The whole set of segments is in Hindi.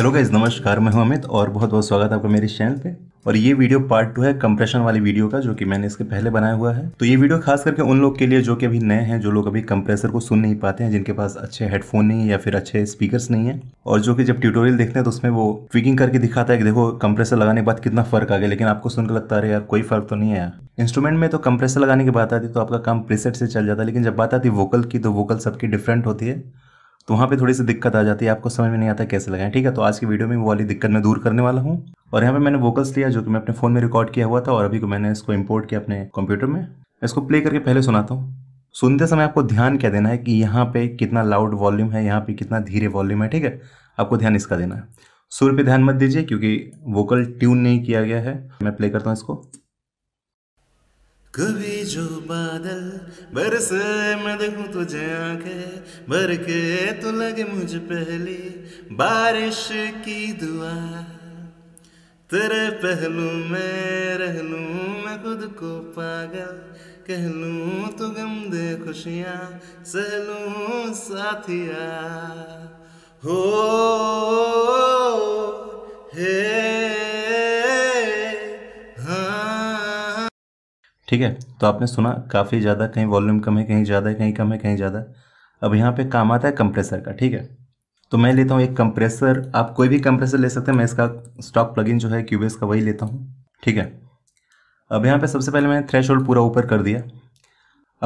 हेलो गाइज नमस्कार मैं हूं अमित और बहुत बहुत स्वागत है आपका मेरे चैनल पे और ये वीडियो पार्ट टू है कंप्रेशन वाली वीडियो का जो कि मैंने इसके पहले बनाया हुआ है तो ये वीडियो खास करके उन लोग के लिए जो कि अभी नए हैं जो लोग अभी कंप्रेसर को सुन नहीं पाते हैं जिनके पास अच्छे हेडफोन नहीं है या फिर अच्छे स्पीकर्स नहीं है और जो कि जब ट्यूटोरियल देखते हैं तो उसमें वो ट्विकिंग करके दिखाता है कि देखो कंप्रेसर लगाने के बाद कितना फर्क आ गया लेकिन आपको सुनकर लगता है यार कोई फर्क तो नहीं आया इंस्ट्रूमेंट में तो कंप्रेसर लगाने की बात आती तो आपका काम प्रीसेट से चल जाता है लेकिन जब बात आती वोकल की तो वोकल सबकी डिफरेंट होती है तो वहाँ पे थोड़ी सी दिक्कत आ जाती है आपको समझ में नहीं आता कैसे लगाएं ठीक है तो आज की वीडियो में वो वाली दिक्कत मैं दूर करने वाला हूँ और यहाँ पे मैंने वोकल्स लिया जो कि मैं अपने फ़ोन में रिकॉर्ड किया हुआ था और अभी को मैंने इसको इम्पोर्ट किया अपने कंप्यूटर में इसको प्ले करके पहले सुनाता हूँ सुनते समय आपको ध्यान क्या देना है कि यहाँ पे कितना लाउड वॉल्यूम है यहाँ पे कितना धीरे वॉल्यूम है ठीक है आपको ध्यान इसका देना है सुर पर ध्यान मत दीजिए क्योंकि वोकल ट्यून नहीं किया गया है मैं प्ले करता हूँ इसको कभी जो बादल बरसे मैं देखूं तुझे आंखें भर के तो लगे मुझ पहली बारिश की दुआ तेरे पहलू में रह लूं मैं खुद को पागल कह लूं तो गम दे खुशियाँ सह लूं साथिया हो हे ठीक है तो आपने सुना काफ़ी ज़्यादा कहीं वॉल्यूम कम है कहीं ज़्यादा है कहीं कम है कहीं ज़्यादा अब यहाँ पे काम आता है कंप्रेसर का ठीक है तो मैं लेता हूँ एक कंप्रेसर आप कोई भी कंप्रेसर ले सकते हैं मैं इसका स्टॉक प्लगइन जो है क्यूबेस का वही लेता हूँ ठीक है अब यहाँ पे सबसे पहले मैंने थ्रेश पूरा ऊपर कर दिया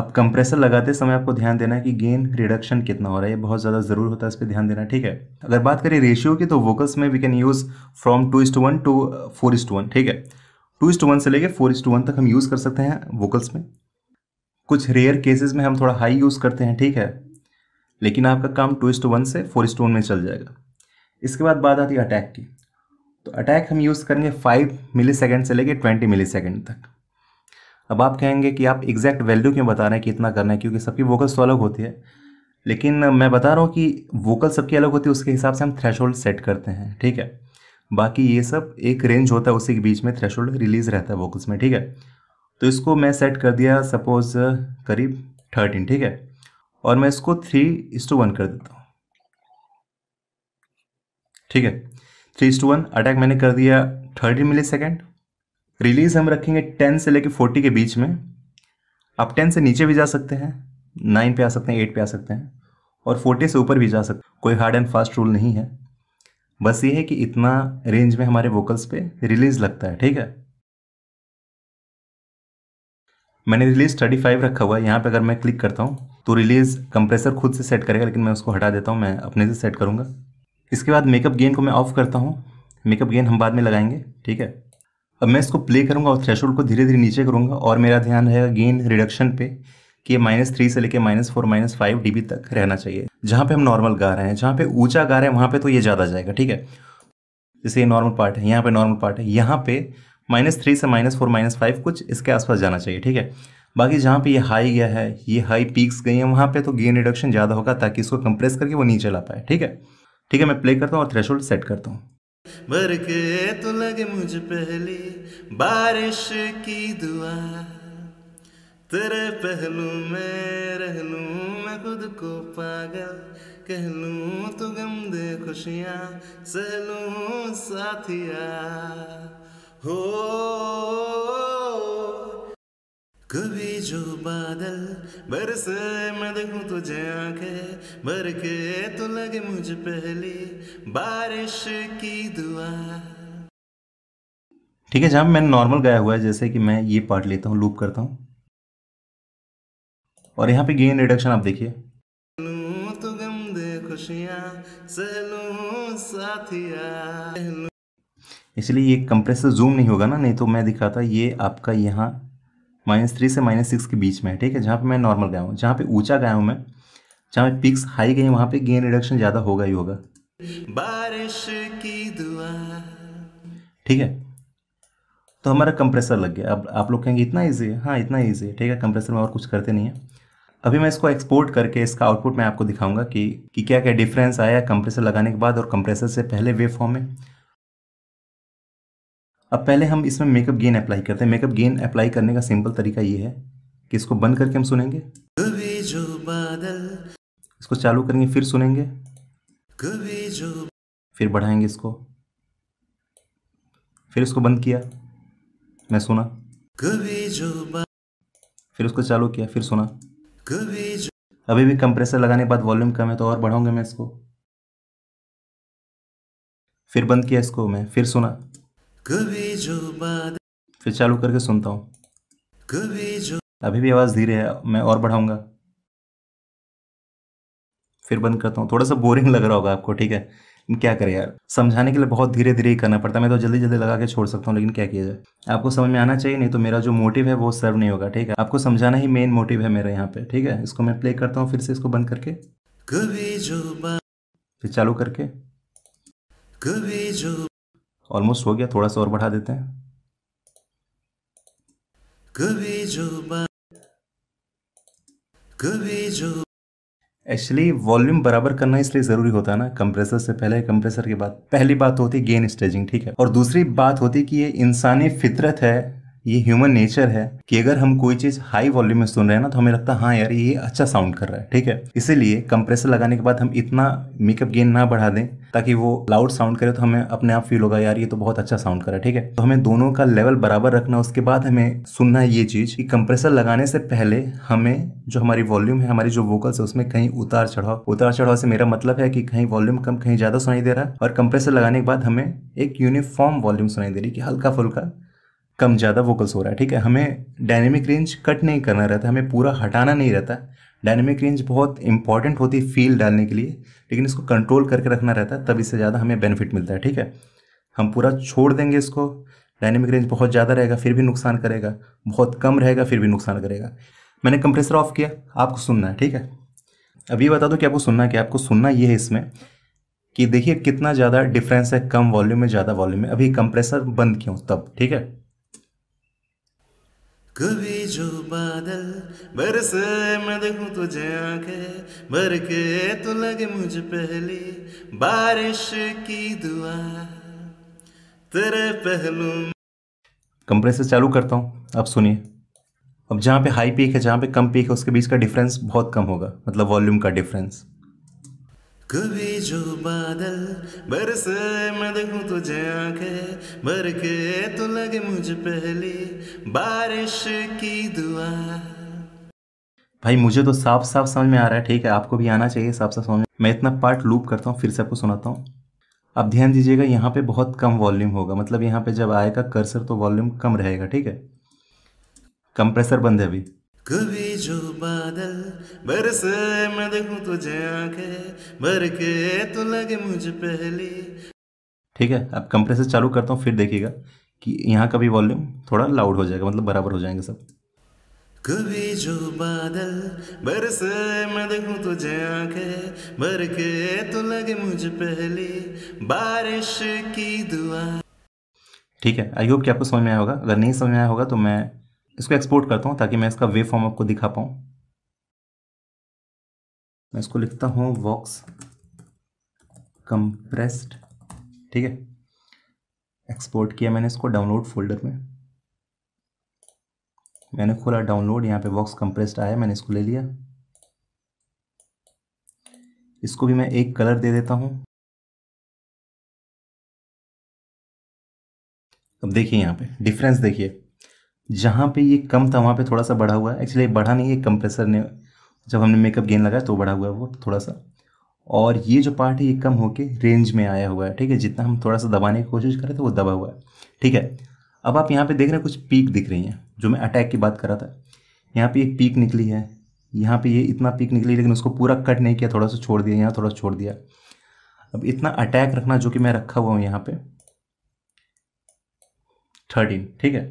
अब कंप्रेसर लगाते समय आपको ध्यान देना है कि गेन रिडक्शन कितना हो रहा है ये बहुत ज़्यादा ज़रूर होता है इस पर ध्यान देना ठीक है अगर बात करें रेशियो की तो वोकल्स में we can use from two is to one to four is to one ठीक है टू इस टू वन से लेके फोर इस टू वन तक हम यूज़ कर सकते हैं वोकल्स में कुछ रेयर केसेस में हम थोड़ा हाई यूज़ करते हैं ठीक है लेकिन आपका काम टू इस टू वन से फोर इस टू वन में चल जाएगा इसके बाद बात आती है अटैक की तो अटैक हम यूज़ करेंगे फाइव मिली सेकेंड से लेके ट्वेंटी मिली सेकेंड तक अब आप कहेंगे कि आप एग्जैक्ट वैल्यू क्यों बता रहे हैं कि इतना करना है क्योंकि सबकी वोकल्स तो अलग होती है लेकिन मैं बता रहा हूँ कि वोकल सबकी अलग होती है उसके हिसाब से हम थ्रेश सेट करते हैं ठीक है बाकी ये सब एक रेंज होता है उसी के बीच में थ्रेश रिलीज रहता है वोकल्स में ठीक है तो इसको मैं सेट कर दिया सपोज करीब थर्टीन ठीक है और मैं इसको थ्री इस टू वन कर देता हूँ ठीक है थ्री इस टू वन अटैक मैंने कर दिया थर्टीन मिली सेकेंड रिलीज हम रखेंगे टेन से लेकर फोर्टी के बीच में आप टेन से नीचे भी जा सकते हैं नाइन पे आ सकते हैं एट पे आ सकते हैं और फोर्टी से ऊपर भी जा सकते हैं कोई हार्ड एंड फास्ट रूल नहीं है बस ये है कि इतना रेंज में हमारे वोकल्स पे रिलीज लगता है ठीक है मैंने रिलीज थर्टी फाइव रखा हुआ है यहाँ पे अगर मैं क्लिक करता हूँ तो रिलीज कंप्रेसर खुद से सेट करेगा लेकिन मैं उसको हटा देता हूँ मैं अपने से सेट करूँगा इसके बाद मेकअप गेन को मैं ऑफ करता हूँ मेकअप गेन हम बाद में लगाएंगे ठीक है अब मैं इसको प्ले करूँगा और थ्रेशोल्ड को धीरे धीरे नीचे करूँगा और मेरा ध्यान रहेगा गेन रिडक्शन पे कि माइनस थ्री से लेकर minus four minus five D तक रहना चाहिए जहाँ पे हम नॉर्मल गा रहे हैं जहाँ पे ऊंचा गा रहे हैं वहाँ पे तो ये ज़्यादा जाएगा ठीक है जैसे ये नॉर्मल पार्ट है यहाँ पे नॉर्मल पार्ट है यहाँ पे माइनस थ्री से माइनस फोर माइनस फाइव कुछ इसके आसपास जाना चाहिए ठीक है बाकी जहाँ पे ये हाई गया है ये हाई पीक्स गई हैं वहाँ पे तो गेन रिडक्शन ज़्यादा होगा ताकि इसको कंप्रेस करके वो नीचे ला पाए ठीक है ठीक है मैं प्ले करता हूँ और थ्रेशोल्ड सेट करता हूँ भर के तो लगे मुझ पहली बारिश की दुआ तेरे पहलू में रह लूँ मैं खुद को पागल कह लूँ तो गम दे खुशियाँ सह लूँ साथिया हो कभी जो बादल बरसे मैं देखूं तुझे आंखें भर के तो लगे मुझ पहली बारिश की दुआ ठीक है जहाँ मैं नॉर्मल गाया हुआ है जैसे कि मैं ये पार्ट लेता हूँ लूप करता हूँ और यहाँ पे गेन रिडक्शन आप देखिए इसलिए ये कंप्रेसर जूम नहीं होगा ना नहीं तो मैं दिखाता ये आपका यहाँ माइनस थ्री से माइनस सिक्स के बीच में है ठीक है जहाँ पे मैं नॉर्मल गया हूँ जहाँ पे ऊंचा गया हूँ मैं जहाँ पे पिक्स हाई गई वहाँ पे गेन रिडक्शन ज़्यादा होगा ही होगा बारिश की दुआ ठीक है तो हमारा कंप्रेसर लग गया अब आप लोग कहेंगे इतना ईजी है हाँ इतना ईजी है ठीक है कंप्रेसर में और कुछ करते नहीं है अभी मैं इसको एक्सपोर्ट करके इसका आउटपुट मैं आपको दिखाऊंगा कि कि क्या क्या डिफरेंस आया कंप्रेसर लगाने के बाद और कंप्रेसर से पहले वेव फॉर्म में अब पहले हम इसमें मेकअप गेन अप्लाई करते हैं मेकअप गेन अप्लाई करने का सिंपल तरीका ये है कि इसको बंद करके हम सुनेंगे इसको चालू करेंगे फिर सुनेंगे फिर बढ़ाएंगे इसको फिर इसको बंद किया मैं सुना फिर उसको चालू किया फिर सुना अभी भी कंप्रेसर लगाने के बाद वॉल्यूम कम है तो और बढ़ाऊंगा मैं इसको फिर बंद किया इसको मैं फिर सुना कभी जो बाद फिर चालू करके सुनता हूँ कभी जो अभी भी आवाज़ धीरे है मैं और बढ़ाऊंगा फिर बंद करता हूँ थोड़ा सा बोरिंग लग रहा होगा आपको ठीक है क्या करें यार समझाने के लिए बहुत धीरे धीरे ही करना पड़ता है मैं तो जल्दी जल्दी लगा के छोड़ सकता हूँ लेकिन क्या किया जाए आपको समझ में आना चाहिए नहीं तो मेरा जो मोटिव है वो सर्व नहीं होगा ठीक है आपको समझाना ही मेन मोटिव है मेरा यहाँ पे ठीक है इसको मैं प्ले करता हूँ फिर से इसको बंद करके कभी जो फिर चालू करके कभी जो ऑलमोस्ट हो गया थोड़ा सा और बढ़ा देते हैं कभी जो कभी जो एक्चुअली वॉल्यूम बराबर करना इसलिए ज़रूरी होता है ना कंप्रेसर से पहले कंप्रेसर के बाद पहली बात होती है गेन स्टेजिंग ठीक है और दूसरी बात होती है कि ये इंसानी फितरत है ये ह्यूमन नेचर है कि अगर हम कोई चीज़ हाई वॉल्यूम में सुन रहे हैं ना तो हमें लगता है हाँ यार ये अच्छा साउंड कर रहा है ठीक है इसीलिए कंप्रेसर लगाने के बाद हम इतना मेकअप गेन ना बढ़ा दें ताकि वो लाउड साउंड करे तो हमें अपने आप फील होगा यार ये तो बहुत अच्छा साउंड कर रहा है ठीक है तो हमें दोनों का लेवल बराबर रखना उसके बाद हमें सुनना है ये चीज़ कि कंप्रेसर लगाने से पहले हमें जो हमारी वॉल्यूम है हमारी जो वोकल्स है उसमें कहीं उतार चढ़ाव उतार चढ़ाव से मेरा मतलब है कि कहीं वॉल्यूम कम कहीं ज़्यादा सुनाई दे रहा है और कंप्रेसर लगाने के बाद हमें एक यूनिफॉर्म वॉल्यूम सुनाई दे रही है कि हल्का फुल्का कम ज़्यादा वोकल्स हो रहा है ठीक है हमें डायनेमिक रेंज कट नहीं करना रहता हमें पूरा हटाना नहीं रहता डायनेमिक रेंज बहुत इंपॉर्टेंट होती है फील डालने के लिए लेकिन इसको कंट्रोल करके रखना रहता है तब इससे ज़्यादा हमें बेनिफिट मिलता है ठीक है हम पूरा छोड़ देंगे इसको डायनेमिक रेंज बहुत ज़्यादा रहेगा फिर भी नुकसान करेगा बहुत कम रहेगा फिर भी नुकसान करेगा मैंने कंप्रेसर ऑफ किया आपको सुनना है ठीक है अब ये बता दो कि आपको सुनना क्या आपको सुनना ये है इसमें कि देखिए कितना ज़्यादा डिफरेंस है कम वॉल्यूम में ज़्यादा वॉल्यूम में अभी कंप्रेसर बंद क्यों तब ठीक है कभी जो बादल बरसे मैं देखूं तुझे आंखें भर के तो लगे मुझे पहली बारिश की दुआ तेरे पहलू कंप्रेसर चालू करता हूँ आप सुनिए अब जहाँ पे हाई पीक है जहाँ पे कम पीक है उसके बीच का डिफरेंस बहुत कम होगा मतलब वॉल्यूम का डिफरेंस कभी जो बादल बरसे मैं देखूं तुझे आंखें भर के तो लगे मुझ पहली बारिश की दुआ भाई मुझे तो साफ साफ समझ में आ रहा है ठीक है आपको भी आना चाहिए साफ साफ समझ में मैं इतना पार्ट लूप करता हूँ फिर से आपको सुनाता हूँ अब ध्यान दीजिएगा यहाँ पे बहुत कम वॉल्यूम होगा मतलब यहाँ पे जब आएगा कर्सर तो वॉल्यूम कम रहेगा ठीक है कंप्रेसर बंद है अभी कभी जो बादल बरसे मैं देखूं तुझे आंखें भर के तो लगे मुझे पहले ठीक है अब कंप्रेसर चालू करता हूँ फिर देखिएगा कि यहाँ का भी वॉल्यूम थोड़ा लाउड हो जाएगा मतलब बराबर हो जाएंगे सब कभी जो बादल बरसे मैं देखूं तुझे आंखें भर के तो लगे मुझे पहले बारिश की दुआ ठीक है आई होप कि आपको समझ में आया होगा अगर नहीं समझ में आया होगा तो मैं इसको एक्सपोर्ट करता हूँ ताकि मैं इसका वेव फॉर्म आपको दिखा पाऊँ मैं इसको लिखता हूँ वॉक्स कंप्रेस्ड ठीक है एक्सपोर्ट किया मैंने इसको डाउनलोड फोल्डर में मैंने खोला डाउनलोड यहाँ पे वॉक्स कंप्रेस्ड आया मैंने इसको ले लिया इसको भी मैं एक कलर दे देता हूँ अब देखिए यहाँ पे डिफरेंस देखिए जहाँ पे ये कम था वहाँ पे थोड़ा सा बढ़ा हुआ है एक्चुअली बढ़ा नहीं है कंप्रेसर ने जब हमने मेकअप गेन लगाया तो बढ़ा हुआ है वो थोड़ा सा और ये जो पार्ट है ये कम होके रेंज में आया हुआ है ठीक है जितना हम थोड़ा सा दबाने की कोशिश करें तो वो दबा हुआ है ठीक है अब आप यहाँ पे देख रहे हैं कुछ पीक दिख रही हैं जो मैं अटैक की बात कर रहा था यहाँ पर एक पीक निकली है यहाँ पर ये इतना पीक निकली लेकिन उसको पूरा कट नहीं किया थोड़ा सा छोड़ दिया यहाँ थोड़ा छोड़ दिया अब इतना अटैक रखना जो कि मैं रखा हुआ हूँ यहाँ पे थर्टीन ठीक है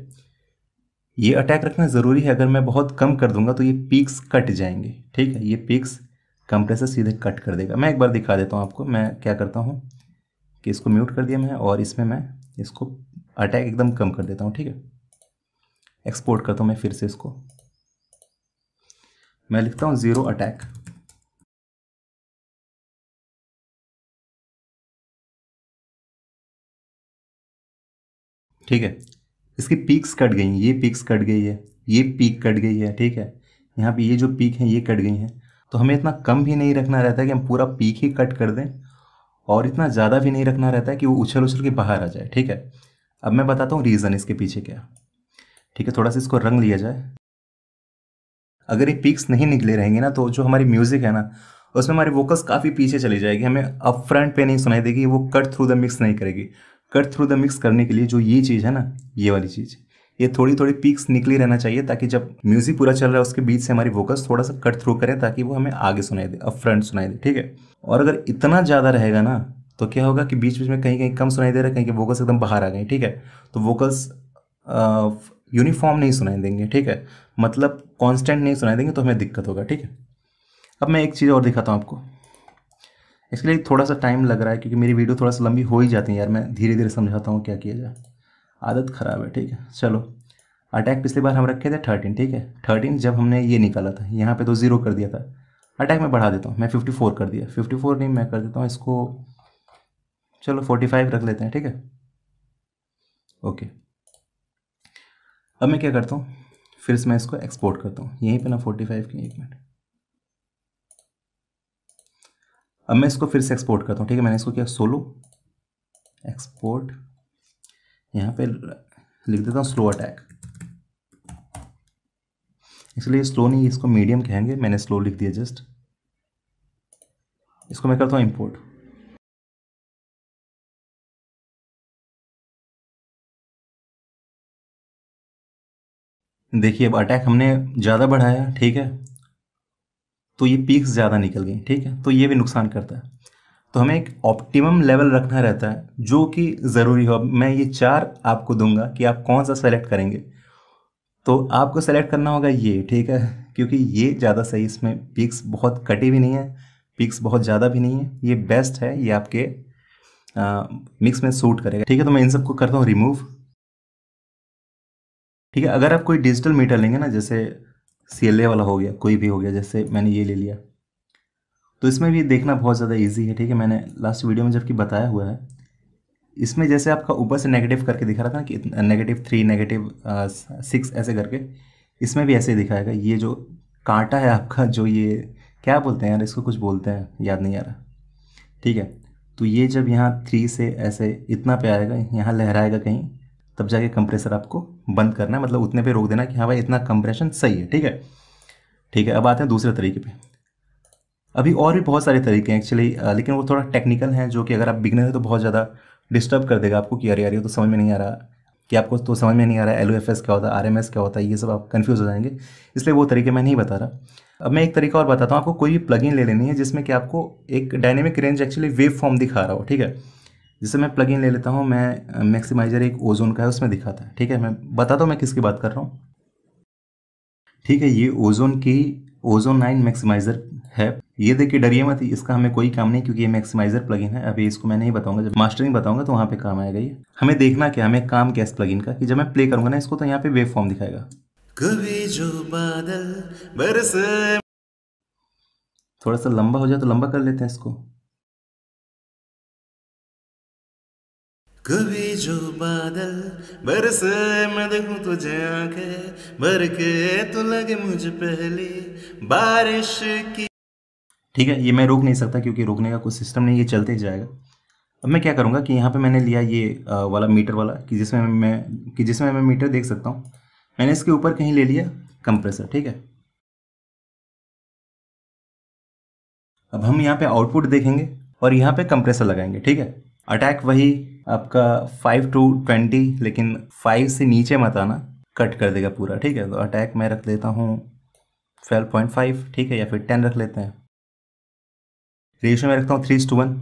ये अटैक रखना ज़रूरी है अगर मैं बहुत कम कर दूंगा तो ये पीक्स कट जाएंगे ठीक है ये पीक्स कंप्रेसर सीधे कट कर देगा मैं एक बार दिखा देता हूँ आपको मैं क्या करता हूँ कि इसको म्यूट कर दिया मैं और इसमें मैं इसको अटैक एकदम कम कर देता हूँ ठीक है एक्सपोर्ट करता हूँ मैं फिर से इसको मैं लिखता हूँ ज़ीरो अटैक ठीक है इसकी पीक्स कट गई ये पीक्स कट गई है ये पीक कट गई है ठीक है यहाँ पे ये जो पीक है ये कट गई है तो हमें इतना कम भी नहीं रखना रहता है कि हम पूरा पीक ही कट कर दें और इतना ज़्यादा भी नहीं रखना रहता है कि वो उछल उछल के बाहर आ जाए ठीक है अब मैं बताता हूँ रीज़न इसके पीछे क्या ठीक है थोड़ा सा इसको रंग लिया जाए अगर ये पीक्स नहीं निकले रहेंगे ना तो जो हमारी म्यूज़िक है ना उसमें हमारी वोकस काफ़ी पीछे चली जाएगी हमें अप फ्रंट पे नहीं सुनाई देगी वो कट थ्रू द मिक्स नहीं करेगी कट थ्रू द मिक्स करने के लिए जो ये चीज़ है ना ये वाली चीज़ ये थोड़ी थोड़ी पीक्स निकली रहना चाहिए ताकि जब म्यूजिक पूरा चल रहा है उसके बीच से हमारी वोकस थोड़ा सा कट थ्रू करें ताकि वो हमें आगे सुनाई दे अब फ्रंट सुनाई दे ठीक है और अगर इतना ज़्यादा रहेगा ना तो क्या होगा कि बीच बीच में कहीं कहीं कम सुनाई दे रहा है कहीं कहीं वोकल्स एकदम बाहर आ गए ठीक है तो वोकल्स यूनिफॉर्म नहीं सुनाई देंगे ठीक है मतलब कॉन्स्टेंट नहीं सुनाई देंगे तो हमें दिक्कत होगा ठीक है अब मैं एक चीज़ और दिखाता हूँ आपको इसके लिए थोड़ा सा टाइम लग रहा है क्योंकि मेरी वीडियो थोड़ा सा लंबी हो ही जाती है यार मैं धीरे धीरे समझाता हूँ क्या किया जाए आदत ख़राब है ठीक है चलो अटैक पिछली बार हम रखे थे थर्टीन ठीक है थर्टीन जब हमने ये निकाला था यहाँ पे तो ज़ीरो कर दिया था अटैक में बढ़ा देता हूँ मैं फिफ्टी फोर कर दिया फिफ्टी फोर नहीं मैं कर देता हूँ इसको चलो फोर्टी फाइव रख लेते हैं ठीक है ओके अब मैं क्या करता हूँ फिर से मैं इसको एक्सपोर्ट करता हूँ यहीं पर ना फोर्टी फाइव की एक मिनट अब मैं इसको फिर से एक्सपोर्ट करता हूँ ठीक है मैंने इसको किया सोलो एक्सपोर्ट यहाँ पे लिख देता हूँ स्लो अटैक इसलिए स्लो नहीं इसको मीडियम कहेंगे मैंने स्लो लिख दिया जस्ट इसको मैं करता हूँ इम्पोर्ट देखिए अब अटैक हमने ज़्यादा बढ़ाया ठीक है तो ये पीक्स ज़्यादा निकल गई ठीक है तो ये भी नुकसान करता है तो हमें एक ऑप्टिमम लेवल रखना रहता है जो कि ज़रूरी हो मैं ये चार आपको दूंगा कि आप कौन सा सेलेक्ट करेंगे तो आपको सेलेक्ट करना होगा ये ठीक है क्योंकि ये ज़्यादा सही इसमें पिक्स बहुत कटी भी नहीं है पिक्स बहुत ज़्यादा भी नहीं है ये बेस्ट है ये आपके आ, मिक्स में सूट करेगा ठीक है तो मैं इन सबको करता हूँ रिमूव ठीक है अगर आप कोई डिजिटल मीटर लेंगे ना जैसे सी वाला हो गया कोई भी हो गया जैसे मैंने ये ले लिया तो इसमें भी देखना बहुत ज़्यादा ईजी है ठीक है मैंने लास्ट वीडियो में जबकि बताया हुआ है इसमें जैसे आपका ऊपर से नेगेटिव करके दिखा रहा था कि नेगेटिव थ्री नेगेटिव सिक्स ऐसे करके इसमें भी ऐसे ही दिखाएगा ये जो कांटा है आपका जो ये क्या बोलते हैं यार इसको कुछ बोलते हैं याद नहीं आ रहा ठीक है तो ये जब यहाँ थ्री से ऐसे इतना पे आएगा यहाँ लहराएगा कहीं तब जाके कंप्रेसर आपको बंद करना है मतलब उतने पे रोक देना कि हाँ भाई इतना कंप्रेशन सही है ठीक है ठीक है अब आते हैं दूसरे तरीके पे अभी और भी बहुत सारे तरीके हैं एक्चुअली लेकिन वो थोड़ा टेक्निकल हैं जो कि अगर आप बिगनर हैं तो बहुत ज़्यादा डिस्टर्ब कर देगा आपको कि अरे यार ये तो समझ में नहीं आ रहा कि आपको तो समझ में नहीं आ रहा है एल क्या होता है आर क्या होता है ये सब आप कन्फ्यूज़ हो जाएंगे इसलिए वो तरीके मैं नहीं बता रहा अब मैं एक तरीका और बताता हूँ आपको कोई भी प्लगिन ले लेनी है जिसमें कि आपको एक dynamic range actually waveform दिखा रहा हो ठीक है जैसे मैं प्लगइन ले लेता हूँ मैं मैक्सिमाइजर एक ओजोन का है उसमें दिखाता है ठीक है मैं बताता हूँ मैं किसकी बात कर रहा हूँ ठीक है ये ओजोन की ओजोन नाइन मैक्सिमाइजर है ये देखिए डरिए मत इसका हमें कोई काम नहीं क्योंकि ये मैक्सिमाइजर प्लगइन है अभी इसको मैं नहीं बताऊंगा जब मास्टरिंग बताऊंगा तो वहाँ पे काम आएगा ये हमें देखना क्या हमें काम क्या इस प्लगइन का कि जब मैं प्ले करूंगा ना इसको तो यहाँ पे वेव फॉर्म दिखाएगा कभी जो बादल बरसे थोड़ा सा लंबा हो जाए तो लंबा कर लेते हैं इसको कभी जो बादल बरसे मैं देखूं तुझे आंखें भर के तो लगे मुझे पहली बारिश की ठीक है ये मैं रोक नहीं सकता क्योंकि रोकने का कोई सिस्टम नहीं ये चलते ही जाएगा अब मैं क्या करूँगा कि यहाँ पे मैंने लिया ये वाला मीटर वाला कि जिसमें मैं कि जिसमें मैं मीटर देख सकता हूँ मैंने इसके ऊपर कहीं ले लिया कंप्रेसर ठीक है अब हम यहाँ पे आउटपुट देखेंगे और यहाँ पे कंप्रेसर लगाएंगे ठीक है अटैक वही आपका फाइव टू ट्वेंटी लेकिन फाइव से नीचे मत आना कट कर देगा पूरा ठीक है तो अटैक मैं रख लेता हूँ ट्वेल्व पॉइंट फाइव ठीक है या फिर टेन रख लेते हैं रेशियो में रखता हूँ थ्री टू वन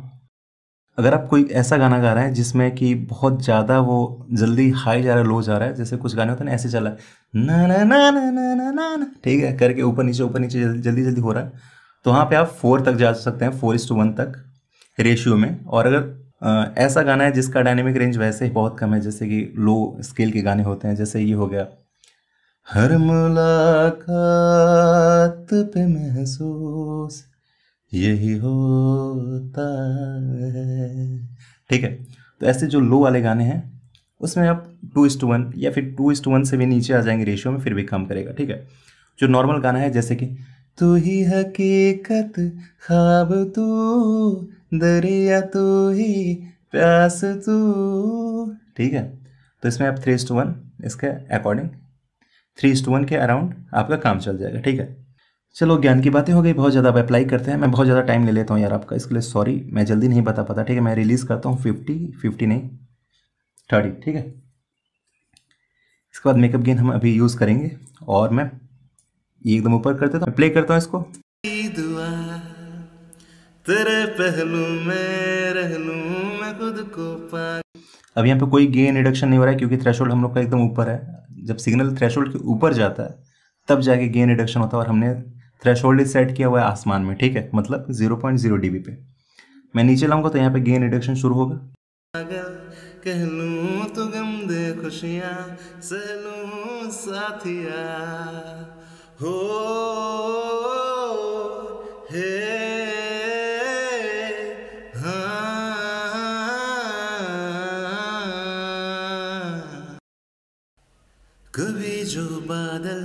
अगर आप कोई ऐसा गाना गा रहे हैं जिसमें कि बहुत ज़्यादा वो जल्दी हाई जा रहा है लो जा रहा है जैसे कुछ गाने होते हैं ना ऐसे चला है ना ना ना ना ना ना ना ठीक है करके ऊपर नीचे ऊपर नीचे जल्दी जल्दी हो रहा है तो वहाँ पे आप फोर तक जा सकते हैं फोर इस टू वन तक रेशियो में और अगर ऐसा गाना है जिसका डायनेमिक रेंज वैसे ही बहुत कम है जैसे कि लो स्केल के गाने होते हैं जैसे ये हो गया हर मुलाकात पे महसूस यही होता है ठीक है तो ऐसे जो लो वाले गाने हैं उसमें आप टू इस टू वन या फिर टू इस टू वन से भी नीचे आ जाएंगे रेशियो में फिर भी कम करेगा ठीक है जो नॉर्मल गाना है जैसे कि तू ही हकीकत ख्वाब तू दरिया तू ही प्यास तू ठीक है तो इसमें आप थ्री टू वन इसके अकॉर्डिंग थ्री टू वन के अराउंड आपका काम चल जाएगा ठीक है चलो ज्ञान की बातें हो गई बहुत ज़्यादा आप अप्लाई करते हैं मैं बहुत ज़्यादा टाइम ले लेता हूँ यार आपका इसके लिए सॉरी मैं जल्दी नहीं बता पाता ठीक है मैं रिलीज़ करता हूँ फिफ्टी फिफ्टी नहीं थर्टी ठीक है इसके बाद मेकअप गेन हम अभी यूज़ करेंगे और मैं ये एकदम ऊपर कर देता हूँ प्ले करता हूँ इसको तेरे पहलू में रह लूं मैं खुद को पा अब यहाँ पे कोई गेन रिडक्शन नहीं हो रहा है क्योंकि थ्रेशोल्ड हम लोग का एकदम ऊपर है जब सिग्नल थ्रेशोल्ड के ऊपर जाता है तब जाके गेन रिडक्शन होता है और हमने थ्रेशोल्ड सेट किया हुआ है आसमान में ठीक है मतलब जीरो पॉइंट जीरो डी पे मैं नीचे लाऊंगा तो यहाँ पे गेन रिडक्शन शुरू होगा तो गम दे खुशियाँ साथिया हो बादल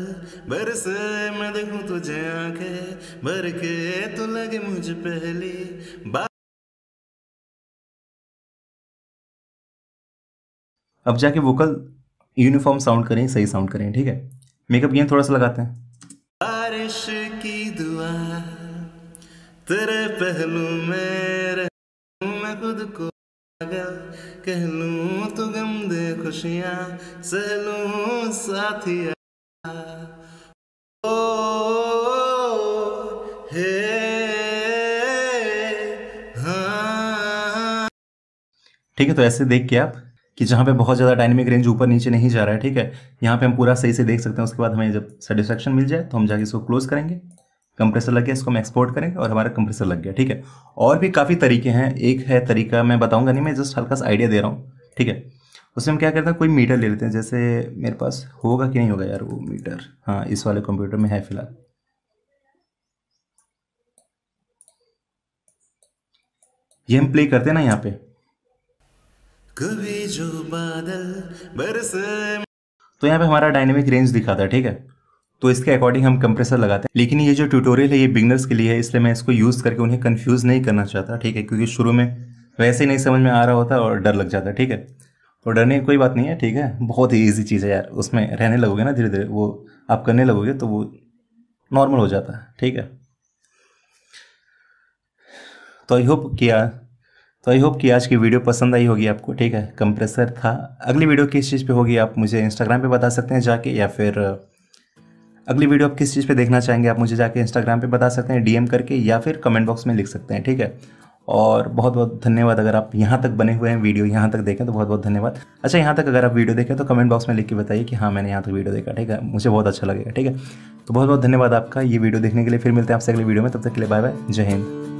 बरसे मैं देखूं तुझे आंखें भर के तो लगे मुझे पहली अब जाके वोकल यूनिफॉर्म साउंड करें सही साउंड करें ठीक है मेकअप गेम थोड़ा सा लगाते हैं बारिश की दुआ तेरे पहलू मेरे मैं खुद को कह लूँ तो गम दे खुशियाँ सहलूँ साथिया ठीक है तो ऐसे देख के आप कि जहाँ पे बहुत ज़्यादा डायनेमिक रेंज ऊपर नीचे नहीं जा रहा है ठीक है यहाँ पे हम पूरा सही से देख सकते हैं उसके बाद हमें जब सेटिस्फेक्शन मिल जाए तो हम जाके इसको क्लोज करेंगे कंप्रेसर लग गया इसको हम एक्सपोर्ट करेंगे और हमारा कंप्रेसर लग गया ठीक है और भी काफ़ी तरीके हैं एक है तरीका मैं बताऊँगा नहीं मैं जस्ट हल्का सा आइडिया दे रहा हूँ ठीक है उसमें हम क्या करते हैं कोई मीटर ले लेते हैं जैसे मेरे पास होगा कि नहीं होगा यार वो मीटर हाँ इस वाले कंप्यूटर में है फिलहाल ये हम प्ले करते हैं ना यहाँ पे कभी जो बादल बरसे तो यहाँ पे हमारा डायनेमिक रेंज दिखाता है ठीक है तो इसके अकॉर्डिंग हम कंप्रेसर लगाते हैं लेकिन ये जो ट्यूटोरियल है ये बिगनर्स के लिए है इसलिए मैं इसको यूज़ करके उन्हें कंफ्यूज नहीं करना चाहता ठीक है क्योंकि शुरू में वैसे ही नहीं समझ में आ रहा होता और डर लग जाता ठीक है और डरने की कोई बात नहीं है ठीक है बहुत ही ईजी चीज़ है यार उसमें रहने लगोगे ना धीरे धीरे वो आप करने लगोगे तो वो नॉर्मल हो जाता है ठीक है तो आई होप कि तो आई होप कि आज की वीडियो पसंद आई होगी आपको ठीक है कंप्रेसर था अगली वीडियो किस चीज़ पे होगी आप मुझे इंस्टाग्राम पे बता सकते हैं जाके या फिर अगली वीडियो आप किस चीज़ पे देखना चाहेंगे आप मुझे जाके इंस्टाग्राम पे बता सकते हैं डीएम करके या फिर कमेंट बॉक्स में लिख सकते हैं ठीक है और बहुत बहुत धन्यवाद अगर आप यहाँ तक बने हुए हैं वीडियो यहाँ तक देखें तो बहुत बहुत धन्यवाद अच्छा यहाँ तक अगर आप वीडियो देखें तो कमेंट बॉक्स में लिख के बताइए कि हाँ मैंने यहाँ तक वीडियो देखा ठीक है मुझे बहुत अच्छा लगेगा ठीक है तो बहुत बहुत धन्यवाद आपका ये वीडियो देखने के लिए फिर मिलते हैं आपसे अगले वीडियो में तब तक के लिए बाय बाय जय हिंद